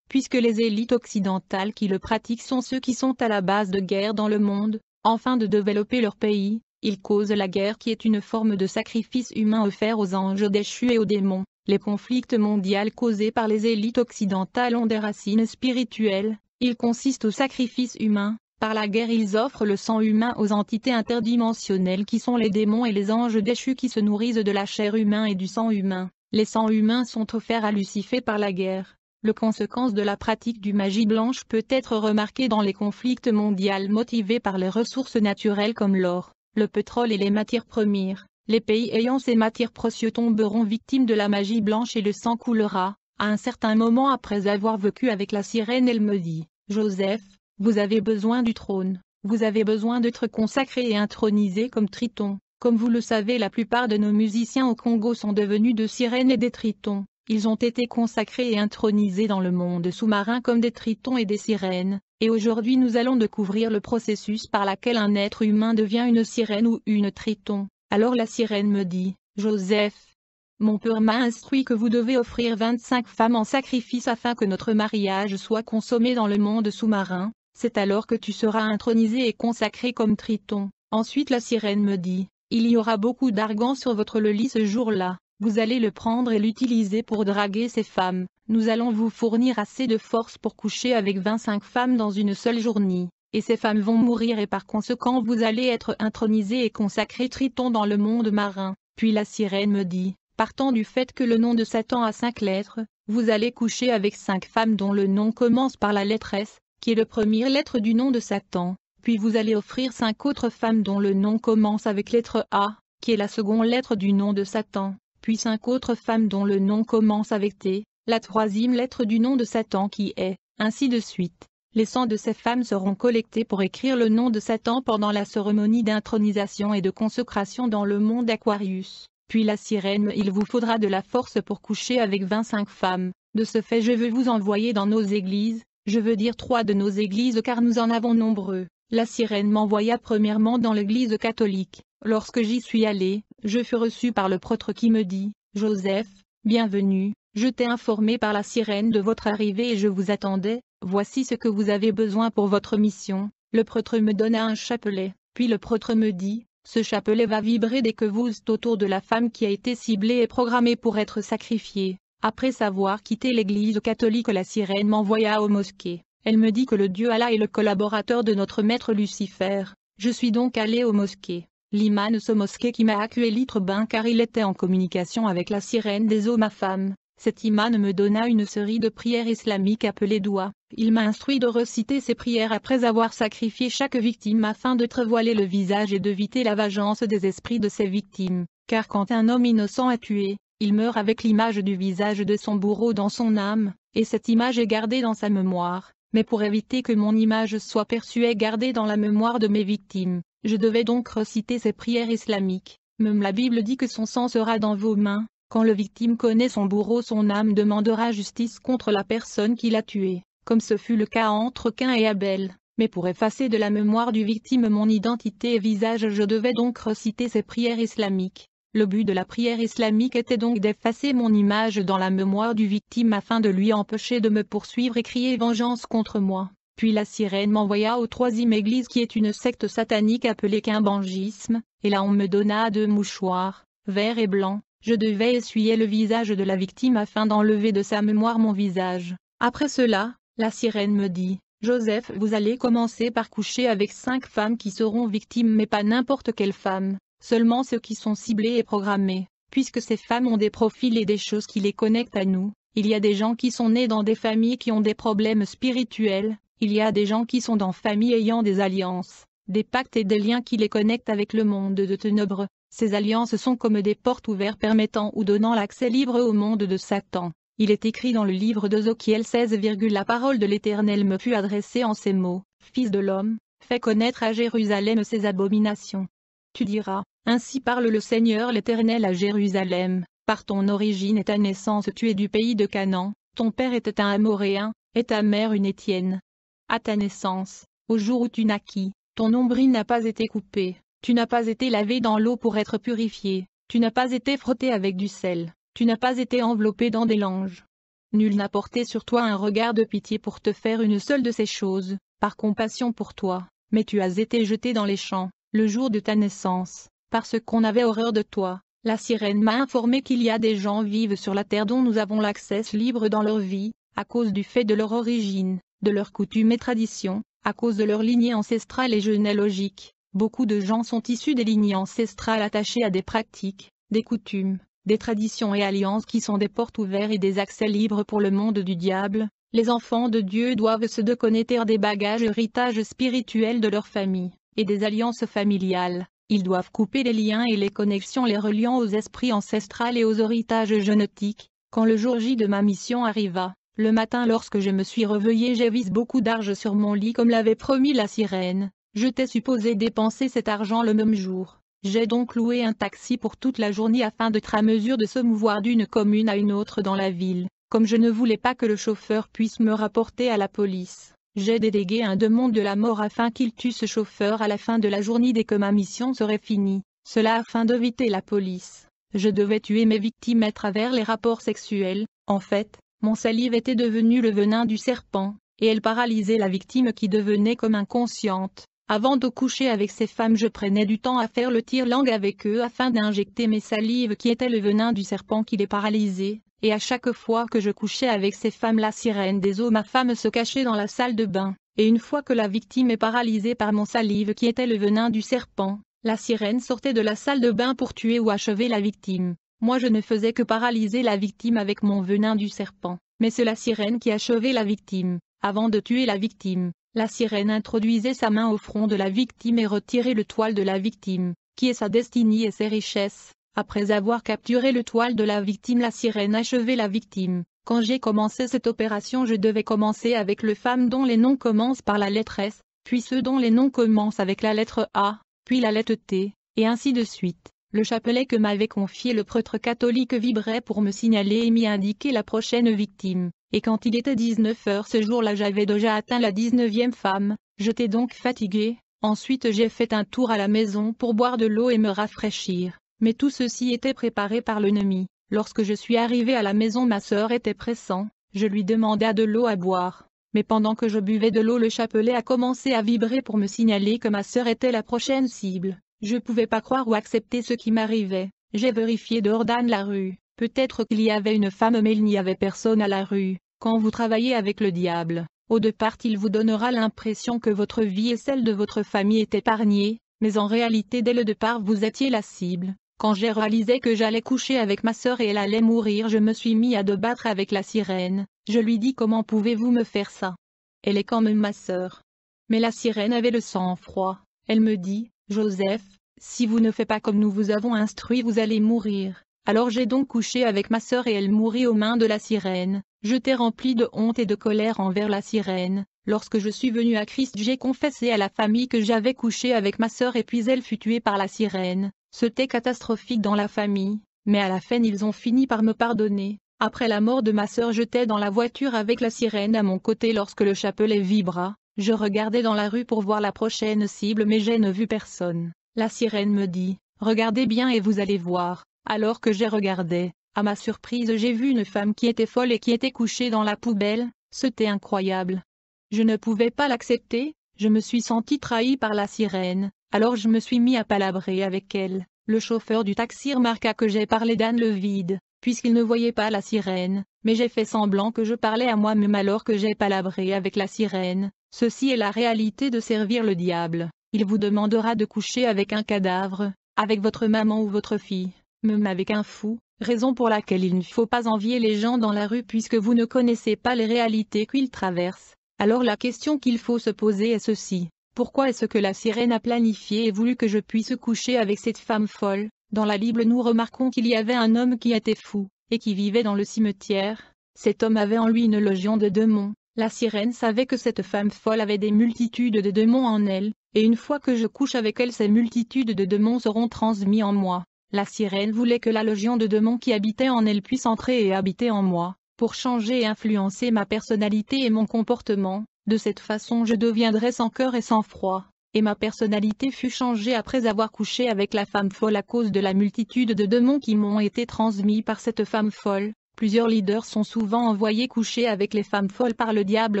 puisque les élites occidentales qui le pratiquent sont ceux qui sont à la base de guerre dans le monde, afin de développer leur pays, il cause la guerre qui est une forme de sacrifice humain offert aux anges déchus et aux démons. Les conflits mondiaux causés par les élites occidentales ont des racines spirituelles, ils consistent au sacrifice humain, par la guerre ils offrent le sang humain aux entités interdimensionnelles qui sont les démons et les anges déchus qui se nourrissent de la chair humaine et du sang humain. Les sangs humains sont offerts à Lucifer par la guerre. Le conséquence de la pratique du magie blanche peut être remarquée dans les conflits mondiaux motivés par les ressources naturelles comme l'or, le pétrole et les matières premières. Les pays ayant ces matières précieuses tomberont victimes de la magie blanche et le sang coulera. À un certain moment après avoir vécu avec la sirène elle me dit, Joseph, vous avez besoin du trône, vous avez besoin d'être consacré et intronisé comme triton. Comme vous le savez la plupart de nos musiciens au Congo sont devenus de sirènes et des tritons. Ils ont été consacrés et intronisés dans le monde sous-marin comme des tritons et des sirènes, et aujourd'hui nous allons découvrir le processus par lequel un être humain devient une sirène ou une triton. Alors la sirène me dit, Joseph, mon père m'a instruit que vous devez offrir 25 femmes en sacrifice afin que notre mariage soit consommé dans le monde sous-marin, c'est alors que tu seras intronisé et consacré comme triton. Ensuite la sirène me dit, il y aura beaucoup d'argent sur votre lit ce jour-là, vous allez le prendre et l'utiliser pour draguer ces femmes. Nous allons vous fournir assez de force pour coucher avec 25 femmes dans une seule journée, et ces femmes vont mourir et par conséquent vous allez être intronisé et consacré Triton dans le monde marin. Puis la sirène me dit, partant du fait que le nom de Satan a cinq lettres, vous allez coucher avec cinq femmes dont le nom commence par la lettre S, qui est la première lettre du nom de Satan, puis vous allez offrir cinq autres femmes dont le nom commence avec lettre A, qui est la seconde lettre du nom de Satan, puis cinq autres femmes dont le nom commence avec T, la troisième lettre du nom de Satan qui est, ainsi de suite. Les sangs de ces femmes seront collectés pour écrire le nom de Satan pendant la cérémonie d'intronisation et de consécration dans le monde Aquarius. Puis la sirène il vous faudra de la force pour coucher avec vingt-cinq femmes. De ce fait je veux vous envoyer dans nos églises, je veux dire trois de nos églises car nous en avons nombreux. La sirène m'envoya premièrement dans l'église catholique. Lorsque j'y suis allé, je fus reçu par le prêtre qui me dit, Joseph, bienvenue, je t'ai informé par la sirène de votre arrivée et je vous attendais, voici ce que vous avez besoin pour votre mission. Le prêtre me donna un chapelet, puis le prêtre me dit, ce chapelet va vibrer dès que vous êtes autour de la femme qui a été ciblée et programmée pour être sacrifiée. Après savoir quitter l'église catholique la sirène m'envoya aux mosquées. Elle me dit que le dieu Allah est le collaborateur de notre maître Lucifer. Je suis donc allé aux mosquées. L'imam ce mosquée qui m'a accueilli litre bain car il était en communication avec la sirène des eaux ma femme. Cet imam me donna une série de prières islamiques appelées doua. Il m'a instruit de reciter ces prières après avoir sacrifié chaque victime afin de voilé le visage et d'éviter la vagence des esprits de ses victimes. Car quand un homme innocent est tué, il meurt avec l'image du visage de son bourreau dans son âme, et cette image est gardée dans sa mémoire. Mais pour éviter que mon image soit perçue et gardée dans la mémoire de mes victimes, je devais donc reciter ces prières islamiques. Même la Bible dit que son sang sera dans vos mains, quand le victime connaît son bourreau son âme demandera justice contre la personne qui l'a tué, comme ce fut le cas entre Cain et Abel. Mais pour effacer de la mémoire du victime mon identité et visage je devais donc reciter ces prières islamiques. Le but de la prière islamique était donc d'effacer mon image dans la mémoire du victime afin de lui empêcher de me poursuivre et crier vengeance contre moi. Puis la sirène m'envoya au troisième église qui est une secte satanique appelée quimbangisme, et là on me donna deux mouchoirs, vert et blanc, je devais essuyer le visage de la victime afin d'enlever de sa mémoire mon visage. Après cela, la sirène me dit, Joseph vous allez commencer par coucher avec cinq femmes qui seront victimes mais pas n'importe quelle femme, seulement ceux qui sont ciblés et programmés, puisque ces femmes ont des profils et des choses qui les connectent à nous. Il y a des gens qui sont nés dans des familles qui ont des problèmes spirituels, il y a des gens qui sont dans familles ayant des alliances, des pactes et des liens qui les connectent avec le monde de ténèbres, ces alliances sont comme des portes ouvertes permettant ou donnant l'accès libre au monde de Satan. Il est écrit dans le livre de Zochiel 16, la parole de l'Éternel me fut adressée en ces mots, Fils de l'homme, fais connaître à Jérusalem ses abominations. Tu diras, Ainsi parle le Seigneur l'Éternel à Jérusalem, par ton origine et ta naissance tu es du pays de Canaan, ton père était un Amoréen, et ta mère une Étienne. À ta naissance, au jour où tu naquis, ton nombril n'a pas été coupé, tu n'as pas été lavé dans l'eau pour être purifié. Tu n'as pas été frotté avec du sel. Tu n'as pas été enveloppé dans des langes. Nul n'a porté sur toi un regard de pitié pour te faire une seule de ces choses, par compassion pour toi, mais tu as été jeté dans les champs, le jour de ta naissance, parce qu'on avait horreur de toi. La sirène m'a informé qu'il y a des gens vivent sur la terre dont nous avons l'accès libre dans leur vie, à cause du fait de leur origine, de leurs coutumes et traditions, à cause de leur lignée ancestrale et généalogique, Beaucoup de gens sont issus des lignes ancestrales attachées à des pratiques, des coutumes, des traditions et alliances qui sont des portes ouvertes et des accès libres pour le monde du diable. Les enfants de Dieu doivent se déconnecter des bagages héritages spirituels de leur famille, et des alliances familiales. Ils doivent couper les liens et les connexions les reliant aux esprits ancestrales et aux héritages génétiques. Quand le jour J de ma mission arriva, le matin lorsque je me suis réveillé j'ai beaucoup d'argent sur mon lit comme l'avait promis la sirène. Je t'ai supposé dépenser cet argent le même jour. J'ai donc loué un taxi pour toute la journée afin d'être à mesure de se mouvoir d'une commune à une autre dans la ville. Comme je ne voulais pas que le chauffeur puisse me rapporter à la police, j'ai délégué un demande de la mort afin qu'il tue ce chauffeur à la fin de la journée dès que ma mission serait finie. Cela afin d'éviter la police. Je devais tuer mes victimes à travers les rapports sexuels. En fait, mon salive était devenu le venin du serpent, et elle paralysait la victime qui devenait comme inconsciente. Avant de coucher avec ces femmes je prenais du temps à faire le tir langue avec eux afin d'injecter mes salives qui étaient le venin du serpent qui les paralysait, et à chaque fois que je couchais avec ces femmes la sirène des eaux ma femme se cachait dans la salle de bain, et une fois que la victime est paralysée par mon salive qui était le venin du serpent, la sirène sortait de la salle de bain pour tuer ou achever la victime. Moi je ne faisais que paralyser la victime avec mon venin du serpent, mais c'est la sirène qui achevait la victime, avant de tuer la victime. La sirène introduisait sa main au front de la victime et retirait le toile de la victime, qui est sa destinée et ses richesses. Après avoir capturé le toile de la victime la sirène achevait la victime. Quand j'ai commencé cette opération je devais commencer avec le femme dont les noms commencent par la lettre S, puis ceux dont les noms commencent avec la lettre A, puis la lettre T, et ainsi de suite. Le chapelet que m'avait confié le prêtre catholique vibrait pour me signaler et m'y indiquer la prochaine victime et quand il était 19 heures ce jour-là j'avais déjà atteint la 19e femme, j'étais donc fatigué, ensuite j'ai fait un tour à la maison pour boire de l'eau et me rafraîchir, mais tout ceci était préparé par l'ennemi, lorsque je suis arrivé à la maison ma sœur était pressant, je lui demandais de l'eau à boire, mais pendant que je buvais de l'eau le chapelet a commencé à vibrer pour me signaler que ma sœur était la prochaine cible, je pouvais pas croire ou accepter ce qui m'arrivait, j'ai vérifié d'Ordan la rue, Peut-être qu'il y avait une femme mais il n'y avait personne à la rue. Quand vous travaillez avec le diable, au départ il vous donnera l'impression que votre vie et celle de votre famille est épargnée, mais en réalité dès le départ vous étiez la cible. Quand j'ai réalisé que j'allais coucher avec ma sœur et elle allait mourir je me suis mis à débattre avec la sirène, je lui dis comment pouvez-vous me faire ça Elle est quand même ma sœur. Mais la sirène avait le sang froid, elle me dit, Joseph, si vous ne faites pas comme nous vous avons instruit vous allez mourir. Alors j'ai donc couché avec ma sœur et elle mourit aux mains de la sirène. Je t'ai rempli de honte et de colère envers la sirène. Lorsque je suis venu à Christ j'ai confessé à la famille que j'avais couché avec ma sœur et puis elle fut tuée par la sirène. C'était catastrophique dans la famille, mais à la fin ils ont fini par me pardonner. Après la mort de ma sœur j'étais dans la voiture avec la sirène à mon côté lorsque le chapelet vibra. Je regardais dans la rue pour voir la prochaine cible mais j'ai ne vu personne. La sirène me dit, regardez bien et vous allez voir, alors que j'ai regardé, à ma surprise j'ai vu une femme qui était folle et qui était couchée dans la poubelle, c'était incroyable. Je ne pouvais pas l'accepter, je me suis senti trahi par la sirène, alors je me suis mis à palabrer avec elle. Le chauffeur du taxi remarqua que j'ai parlé d'Anne le vide, puisqu'il ne voyait pas la sirène, mais j'ai fait semblant que je parlais à moi-même alors que j'ai palabré avec la sirène. Ceci est la réalité de servir le diable. Il vous demandera de coucher avec un cadavre, avec votre maman ou votre fille même avec un fou, raison pour laquelle il ne faut pas envier les gens dans la rue puisque vous ne connaissez pas les réalités qu'ils traversent. Alors la question qu'il faut se poser est ceci. Pourquoi est-ce que la sirène a planifié et voulu que je puisse coucher avec cette femme folle Dans la Bible nous remarquons qu'il y avait un homme qui était fou, et qui vivait dans le cimetière. Cet homme avait en lui une logion de démons. La sirène savait que cette femme folle avait des multitudes de démons en elle, et une fois que je couche avec elle ces multitudes de démons seront transmis en moi. La sirène voulait que la logion de démons qui habitait en elle puisse entrer et habiter en moi, pour changer et influencer ma personnalité et mon comportement, de cette façon je deviendrais sans cœur et sans froid, et ma personnalité fut changée après avoir couché avec la femme folle à cause de la multitude de démons qui m'ont été transmis par cette femme folle, Plusieurs leaders sont souvent envoyés coucher avec les femmes folles par le diable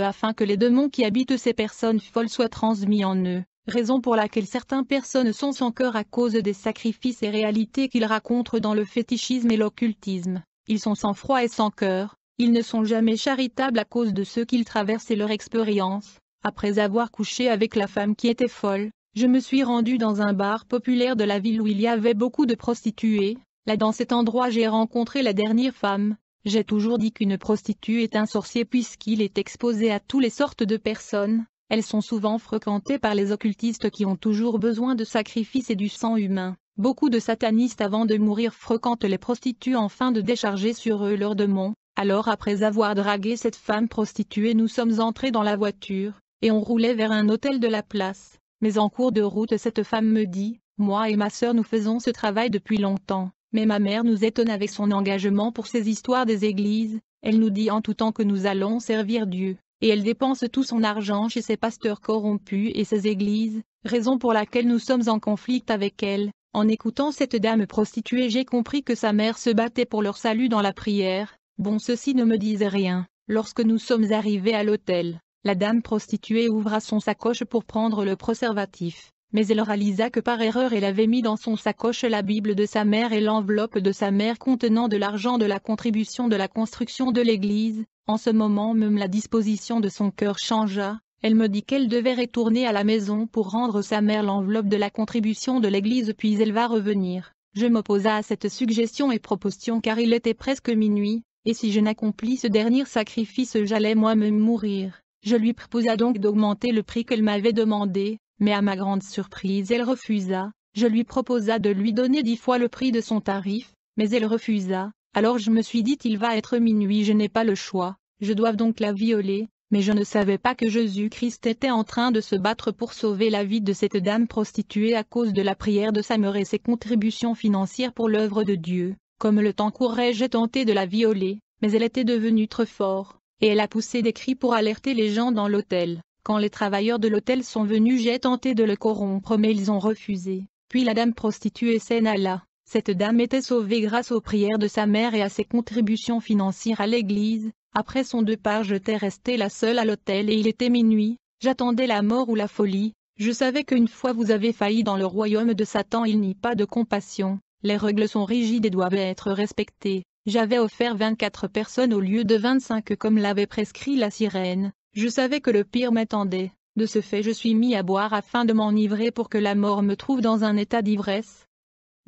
afin que les démons qui habitent ces personnes folles soient transmis en eux raison pour laquelle certaines personnes sont sans cœur à cause des sacrifices et réalités qu'ils racontent dans le fétichisme et l'occultisme. Ils sont sans froid et sans cœur, ils ne sont jamais charitables à cause de ce qu'ils traversent et leur expérience. Après avoir couché avec la femme qui était folle, je me suis rendu dans un bar populaire de la ville où il y avait beaucoup de prostituées. Là dans cet endroit j'ai rencontré la dernière femme. J'ai toujours dit qu'une prostituée est un sorcier puisqu'il est exposé à toutes les sortes de personnes, elles sont souvent fréquentées par les occultistes qui ont toujours besoin de sacrifices et du sang humain. Beaucoup de satanistes avant de mourir fréquentent les prostituées afin de décharger sur eux leurs démons. Alors après avoir dragué cette femme prostituée nous sommes entrés dans la voiture, et on roulait vers un hôtel de la place. Mais en cours de route cette femme me dit, moi et ma sœur nous faisons ce travail depuis longtemps, mais ma mère nous étonne avec son engagement pour ces histoires des églises, elle nous dit en tout temps que nous allons servir Dieu, et elle dépense tout son argent chez ses pasteurs corrompus et ses églises, raison pour laquelle nous sommes en conflit avec elle. En écoutant cette dame prostituée j'ai compris que sa mère se battait pour leur salut dans la prière, bon ceci ne me disait rien, lorsque nous sommes arrivés à l'hôtel, la dame prostituée ouvra son sacoche pour prendre le préservatif, mais elle réalisa que par erreur elle avait mis dans son sacoche la Bible de sa mère et l'enveloppe de sa mère contenant de l'argent de la contribution de la construction de l'église, en ce moment même la disposition de son cœur changea, elle me dit qu'elle devait retourner à la maison pour rendre sa mère l'enveloppe de la contribution de l'église puis elle va revenir. Je m'opposa à cette suggestion et proposition car il était presque minuit, et si je n'accomplis ce dernier sacrifice j'allais moi-même mourir. Je lui proposa donc d'augmenter le prix qu'elle m'avait demandé, mais à ma grande surprise elle refusa. Je lui proposa de lui donner dix fois le prix de son tarif, mais elle refusa. Alors je me suis dit il va être minuit je n'ai pas le choix, je dois donc la violer, mais je ne savais pas que Jésus-Christ était en train de se battre pour sauver la vie de cette dame prostituée à cause de la prière de sa mère et ses contributions financières pour l'œuvre de Dieu. Comme le temps courait j'ai tenté de la violer, mais elle était devenue trop forte, et elle a poussé des cris pour alerter les gens dans l'hôtel. Quand les travailleurs de l'hôtel sont venus j'ai tenté de le corrompre mais ils ont refusé. Puis la dame prostituée s'en alla. Cette dame était sauvée grâce aux prières de sa mère et à ses contributions financières à l'église. Après son départ j'étais restée la seule à l'hôtel et il était minuit, j'attendais la mort ou la folie, je savais qu'une fois vous avez failli dans le royaume de Satan il n'y a pas de compassion, les règles sont rigides et doivent être respectées, j'avais offert 24 personnes au lieu de 25 comme l'avait prescrit la sirène, je savais que le pire m'attendait, de ce fait je suis mis à boire afin de m'enivrer pour que la mort me trouve dans un état d'ivresse,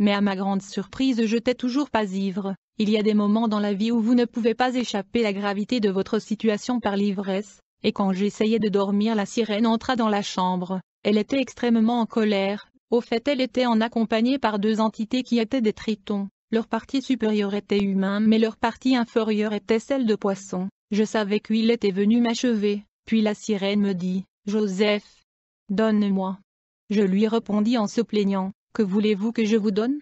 mais à ma grande surprise je t'ai toujours pas ivre. Il y a des moments dans la vie où vous ne pouvez pas échapper la gravité de votre situation par l'ivresse, et quand j'essayais de dormir la sirène entra dans la chambre. Elle était extrêmement en colère, au fait elle était en accompagnée par deux entités qui étaient des tritons. Leur partie supérieure était humaine, mais leur partie inférieure était celle de poisson. Je savais qu'il était venu m'achever, puis la sirène me dit, Joseph, donne-moi. Je lui répondis en se plaignant, que voulez-vous que je vous donne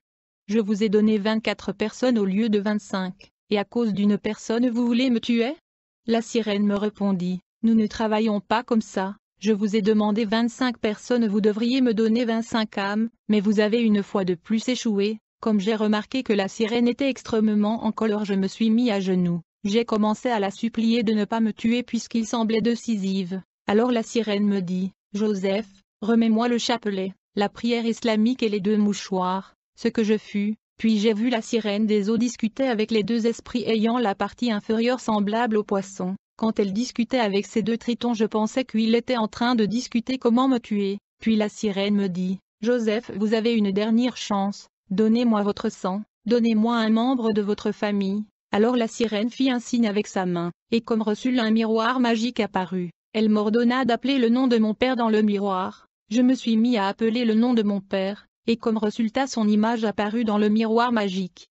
Je vous ai donné 24 personnes au lieu de 25, et à cause d'une personne vous voulez me tuer La sirène me répondit, nous ne travaillons pas comme ça, je vous ai demandé 25 personnes vous devriez me donner 25 âmes, mais vous avez une fois de plus échoué, comme j'ai remarqué que la sirène était extrêmement en colère je me suis mis à genoux, j'ai commencé à la supplier de ne pas me tuer puisqu'il semblait décisive, alors la sirène me dit, Joseph, remets-moi le chapelet la prière islamique et les deux mouchoirs, ce que je fus, puis j'ai vu la sirène des eaux discuter avec les deux esprits ayant la partie inférieure semblable au poisson. Quand elle discutait avec ces deux tritons je pensais qu'il était en train de discuter comment me tuer, puis la sirène me dit, « Joseph vous avez une dernière chance, donnez-moi votre sang, donnez-moi un membre de votre famille. » Alors la sirène fit un signe avec sa main, et comme reçut un miroir magique apparut, elle m'ordonna d'appeler le nom de mon père dans le miroir je me suis mis à appeler le nom de mon père, et comme résultat son image apparut dans le miroir magique.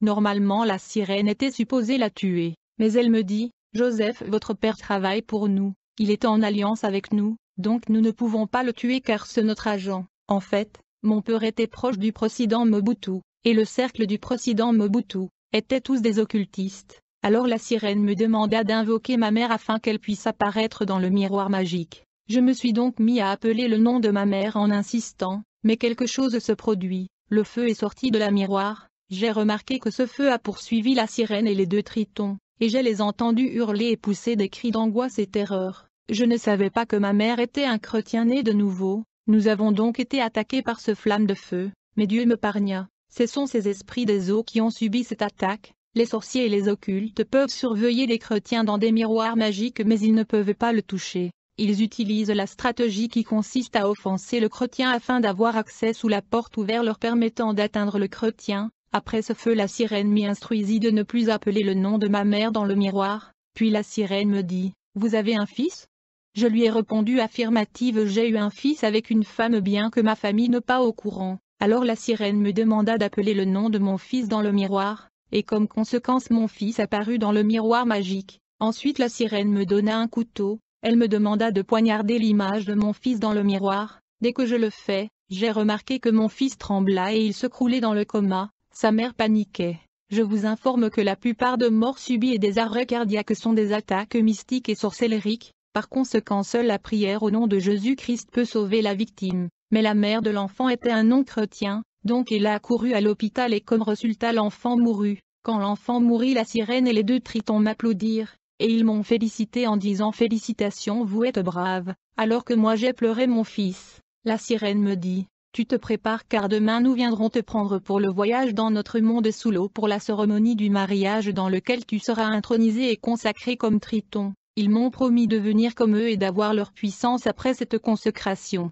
Normalement la sirène était supposée la tuer, mais elle me dit, Joseph votre père travaille pour nous, il est en alliance avec nous, donc nous ne pouvons pas le tuer car c'est notre agent. En fait, mon père était proche du président Mobutu, et le cercle du président Mobutu, étaient tous des occultistes. Alors la sirène me demanda d'invoquer ma mère afin qu'elle puisse apparaître dans le miroir magique. Je me suis donc mis à appeler le nom de ma mère en insistant, mais quelque chose se produit, le feu est sorti de la miroir, j'ai remarqué que ce feu a poursuivi la sirène et les deux tritons, et j'ai les entendus hurler et pousser des cris d'angoisse et terreur. Je ne savais pas que ma mère était un chrétien né de nouveau, nous avons donc été attaqués par ce flamme de feu, mais Dieu me pargna. Ce sont ces esprits des eaux qui ont subi cette attaque, les sorciers et les occultes peuvent surveiller les chrétiens dans des miroirs magiques mais ils ne peuvent pas le toucher ils utilisent la stratégie qui consiste à offenser le chrétien afin d'avoir accès sous la porte ouverte leur permettant d'atteindre le chrétien. Après ce feu la sirène m'y instruisit de ne plus appeler le nom de ma mère dans le miroir, puis la sirène me dit, « Vous avez un fils ?» Je lui ai répondu affirmative j'ai eu un fils avec une femme bien que ma famille ne pas au courant, alors la sirène me demanda d'appeler le nom de mon fils dans le miroir, et comme conséquence mon fils apparut dans le miroir magique, ensuite la sirène me donna un couteau, elle me demanda de poignarder l'image de mon fils dans le miroir, dès que je le fais, j'ai remarqué que mon fils trembla et il se croulait dans le coma, sa mère paniquait. Je vous informe que la plupart de morts subies et des arrêts cardiaques sont des attaques mystiques et sorcellériques, par conséquent seule la prière au nom de Jésus-Christ peut sauver la victime, mais la mère de l'enfant était un non-chrétien, donc il a couru à l'hôpital et comme résultat l'enfant mourut. Quand l'enfant mourut la sirène et les deux tritons m'applaudirent, et ils m'ont félicité en disant félicitations vous êtes brave, alors que moi j'ai pleuré mon fils. La sirène me dit, tu te prépares car demain nous viendrons te prendre pour le voyage dans notre monde sous l'eau pour la cérémonie du mariage dans lequel tu seras intronisé et consacré comme triton. Ils m'ont promis de venir comme eux et d'avoir leur puissance après cette consécration.